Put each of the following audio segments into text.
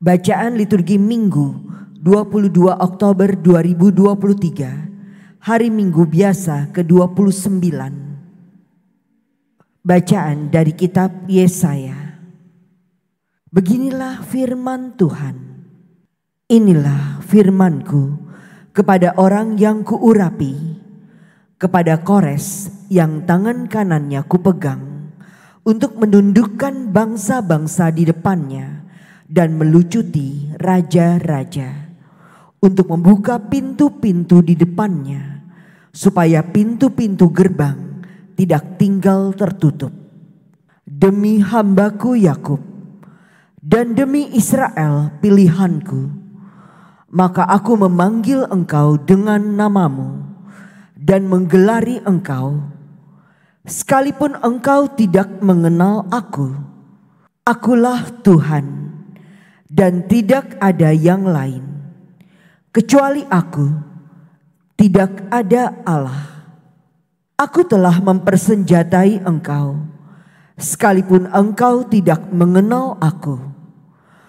Bacaan liturgi Minggu 22 Oktober 2023 Hari Minggu biasa ke-29 Bacaan dari kitab Yesaya Beginilah firman Tuhan Inilah firmanku kepada orang yang kuurapi kepada Kores yang tangan kanannya kupegang untuk menundukkan bangsa-bangsa di depannya dan melucuti raja-raja untuk membuka pintu-pintu di depannya supaya pintu-pintu gerbang tidak tinggal tertutup. Demi hambaku Yakub dan demi Israel pilihanku, maka aku memanggil engkau dengan namamu dan menggelari engkau. Sekalipun engkau tidak mengenal aku, akulah Tuhan dan tidak ada yang lain. Kecuali aku, tidak ada Allah. Aku telah mempersenjatai engkau, sekalipun engkau tidak mengenal aku,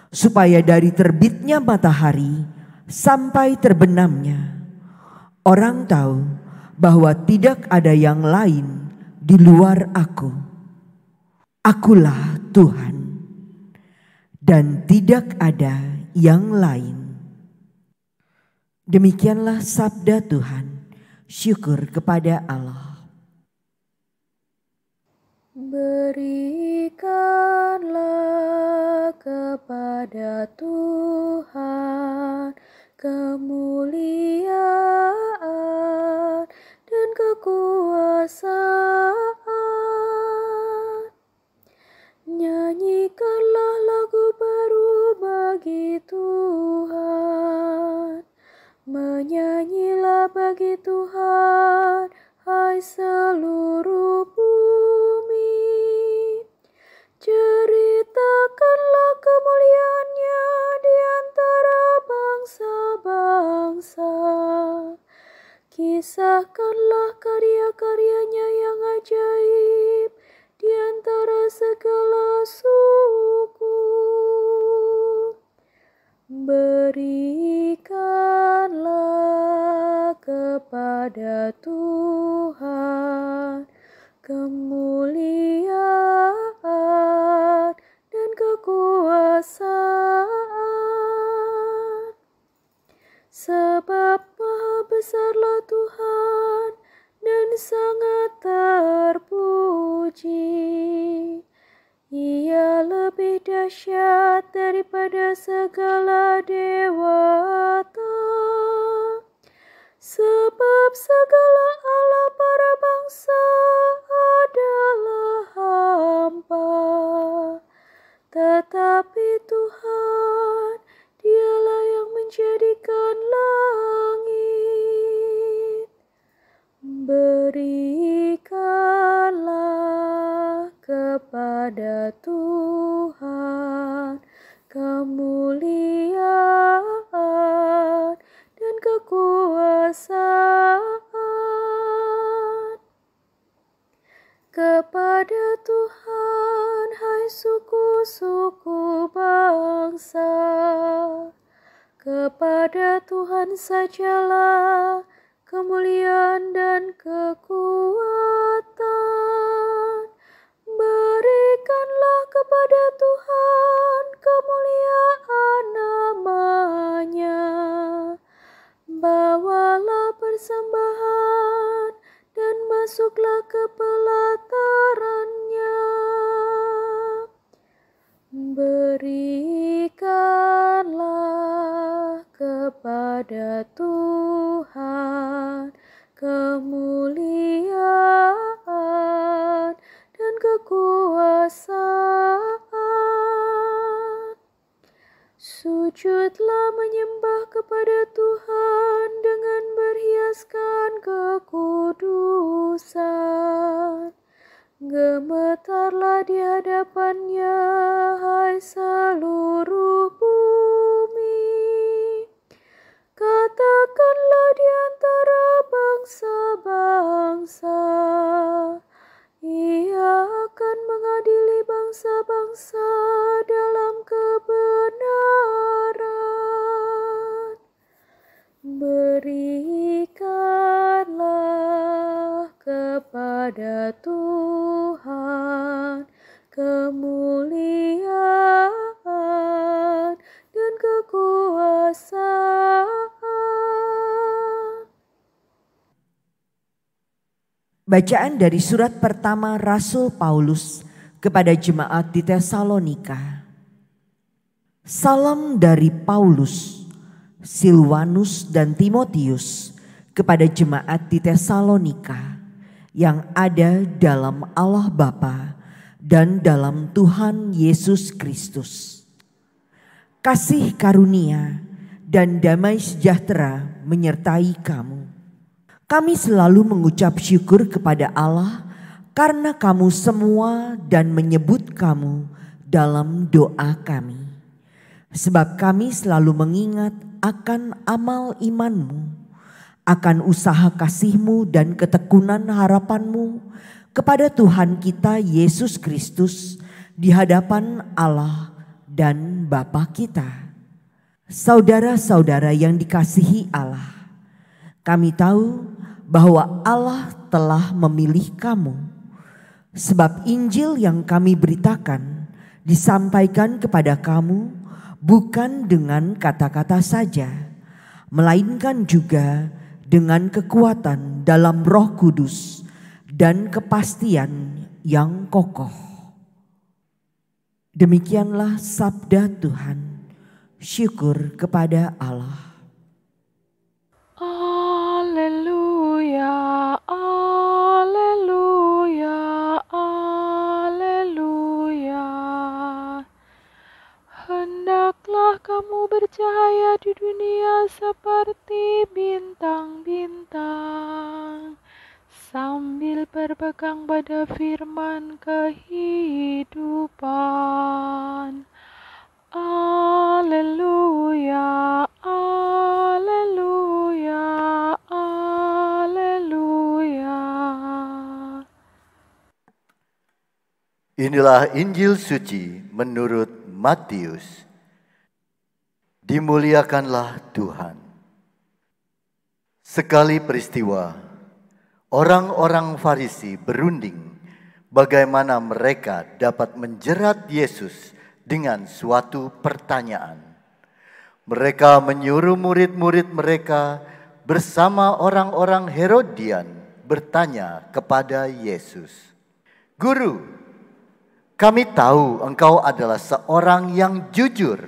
supaya dari terbitnya matahari sampai terbenamnya, orang tahu bahwa tidak ada yang lain di luar aku. Akulah Tuhan dan tidak ada yang lain. Demikianlah sabda Tuhan. Syukur kepada Allah. Berikanlah kepada Tuhan kemuliaan dan kekuasaan Menyanyilah bagi Tuhan, hai seluruh bumi. Ceritakanlah kemuliaannya di antara bangsa-bangsa. Kisahkanlah karya-karyanya yang ajaib di antara segala suku. Berikanlah kepada Tuhan kemuliaan. lebih dahsyat daripada segala dewata. Sebab segala Allah para bangsa adalah hampa. Tetapi Tuhan, dialah yang menjadikan Kepada Tuhan kemuliaan dan kekuasaan kepada Tuhan hai suku-suku bangsa kepada Tuhan sajalah kemuliaan dan kekuasaan masuklah kepelatarannya Berikanlah kepada Tuhan kemuliaan dan kekuasaan. Sujudlah menyembah kepada Tuhan dengan berhiaskan kekudusan gemetarlah di hadapannya, hai Bacaan dari surat pertama Rasul Paulus kepada jemaat di Tesalonika. Salam dari Paulus, Silvanus dan Timotius kepada jemaat di Tesalonika yang ada dalam Allah Bapa dan dalam Tuhan Yesus Kristus. Kasih karunia dan damai sejahtera menyertai kamu kami selalu mengucap syukur kepada Allah karena kamu semua dan menyebut kamu dalam doa kami. Sebab kami selalu mengingat akan amal imanmu, akan usaha kasihmu dan ketekunan harapanmu kepada Tuhan kita Yesus Kristus di hadapan Allah dan Bapa kita. Saudara-saudara yang dikasihi Allah, kami tahu bahwa Allah telah memilih kamu, sebab Injil yang kami beritakan disampaikan kepada kamu bukan dengan kata-kata saja, melainkan juga dengan kekuatan dalam Roh Kudus dan kepastian yang kokoh. Demikianlah sabda Tuhan. Syukur kepada Allah. berpegang pada firman kehidupan. Alleluia, alleluia, alleluia. Inilah Injil suci menurut Matius. Dimuliakanlah Tuhan. Sekali peristiwa Orang-orang Farisi berunding bagaimana mereka dapat menjerat Yesus dengan suatu pertanyaan. Mereka menyuruh murid-murid mereka bersama orang-orang Herodian bertanya kepada Yesus, "Guru, kami tahu engkau adalah seorang yang jujur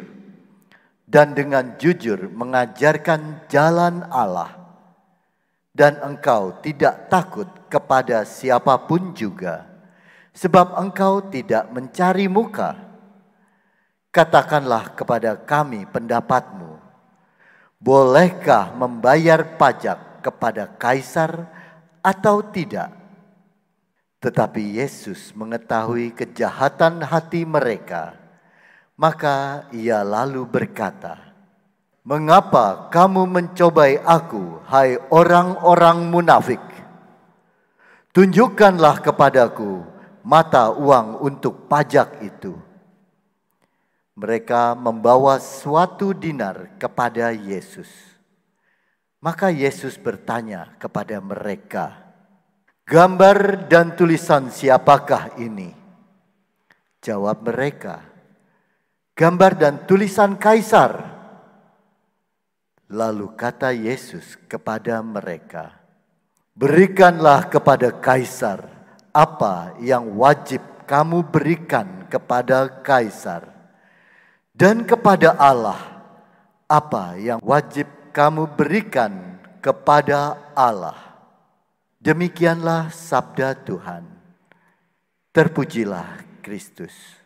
dan dengan jujur mengajarkan jalan Allah." dan engkau tidak takut kepada siapapun juga, sebab engkau tidak mencari muka. Katakanlah kepada kami pendapatmu, bolehkah membayar pajak kepada kaisar atau tidak? Tetapi Yesus mengetahui kejahatan hati mereka, maka ia lalu berkata, Mengapa kamu mencobai aku, hai orang-orang munafik? Tunjukkanlah kepadaku mata uang untuk pajak itu. Mereka membawa suatu dinar kepada Yesus. Maka Yesus bertanya kepada mereka, "Gambar dan tulisan siapakah ini?" Jawab mereka, "Gambar dan tulisan Kaisar." Lalu kata Yesus kepada mereka, "Berikanlah kepada kaisar apa yang wajib kamu berikan kepada kaisar, dan kepada Allah apa yang wajib kamu berikan kepada Allah." Demikianlah sabda Tuhan. Terpujilah Kristus.